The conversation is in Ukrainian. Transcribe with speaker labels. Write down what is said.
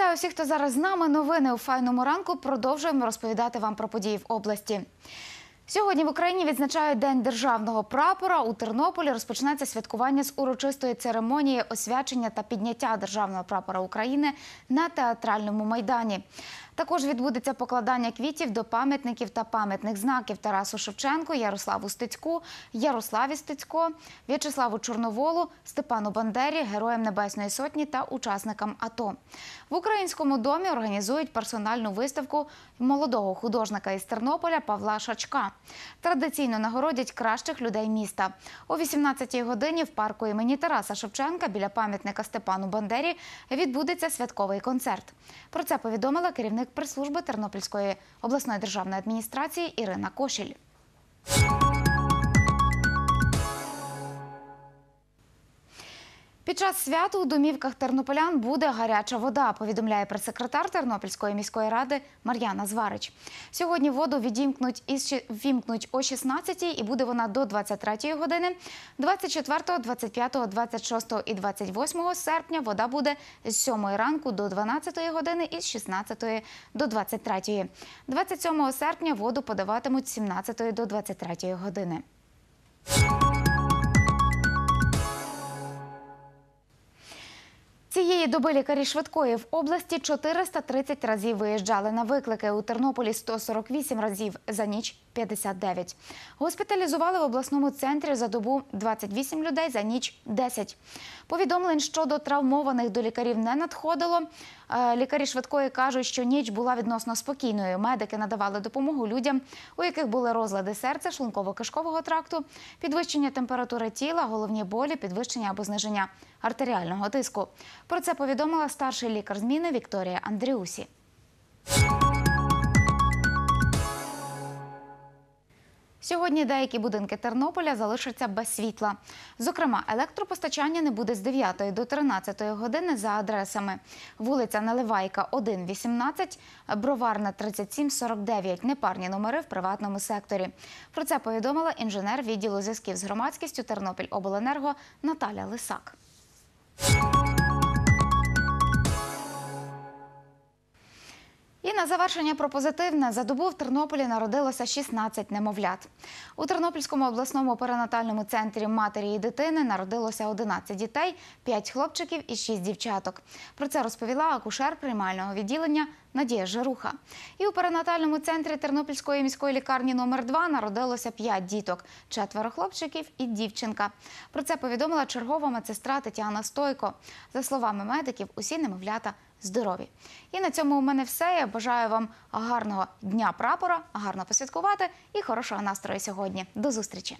Speaker 1: Вітаю всіх, хто зараз з нами. Новини у файному ранку продовжуємо розповідати вам про події в області. Сьогодні в Україні відзначають День державного прапора. У Тернополі розпочнеться святкування з урочистої церемонії освячення та підняття державного прапора України на театральному майдані. Також відбудеться покладання квітів до пам'ятників та пам'ятних знаків Тарасу Шевченку, Ярославу Стецьку, Ярославі Стецько, В'ячеславу Чорноволу, Степану Бандері, Героям Небесної Сотні та учасникам АТО. В українському домі організують персональну виставку молодого художника із Тернополя Павла Шачка. Традиційно нагородять кращих людей міста. О 18-й годині в парку імені Тараса Шевченка біля пам'ятника Степану Бандері відбудеться святковий концерт. Про це повідомила керівник прес-служби Тернопільської обласної державної адміністрації Ірина Кошіль. Під час свята у домівках тернополян буде гаряча вода, повідомляє прес-секретар Тернопільської міської ради Мар'яна Зварич. Сьогодні воду відімкнуть із вімкнуть о 16-й і буде вона до 23-ї години. 24, го 25, 26 і 28 серпня вода буде з 7-ї ранку до 12-ї години і з 16-ї до 23-ї. 27 серпня воду подаватимуть з 17-ї до 23-ї години. Цієї доби лікарі швидкої в області 430 разів виїжджали на виклики. У Тернополі 148 разів, за ніч 59. Госпіталізували в обласному центрі за добу 28 людей, за ніч 10. Повідомлень щодо травмованих до лікарів не надходило. Е, лікарі швидкої кажуть, що ніч була відносно спокійною. Медики надавали допомогу людям, у яких були розлади серця, шлунково-кишкового тракту, підвищення температури тіла, головні болі, підвищення або зниження артеріального тиску. Про це повідомила старший лікар зміни Вікторія Андріусі. Сьогодні деякі будинки Тернополя залишаться без світла. Зокрема, електропостачання не буде з 9 до 13 години за адресами: вулиця Наливайка, 1,18, броварна 3749. Непарні номери в приватному секторі. Про це повідомила інженер відділу зв'язків з громадськістю Тернопіль Обленерго Наталя Лисак. на завершення пропозитивне за добу в Тернополі народилося 16 немовлят. У Тернопільському обласному перинатальному центрі матері і дитини народилося 11 дітей, 5 хлопчиків і 6 дівчаток. Про це розповіла акушер приймального відділення Надія Жируха. І у перинатальному центрі Тернопільської міської лікарні номер 2 народилося 5 діток, четверо хлопчиків і дівчинка. Про це повідомила чергова медсестра Тетяна Стойко. За словами медиків, усі немовлята – здорові. І на цьому у мене все. Я бажаю вам гарного дня прапора, гарно посвяткувати і хорошого настрою сьогодні. До зустрічі.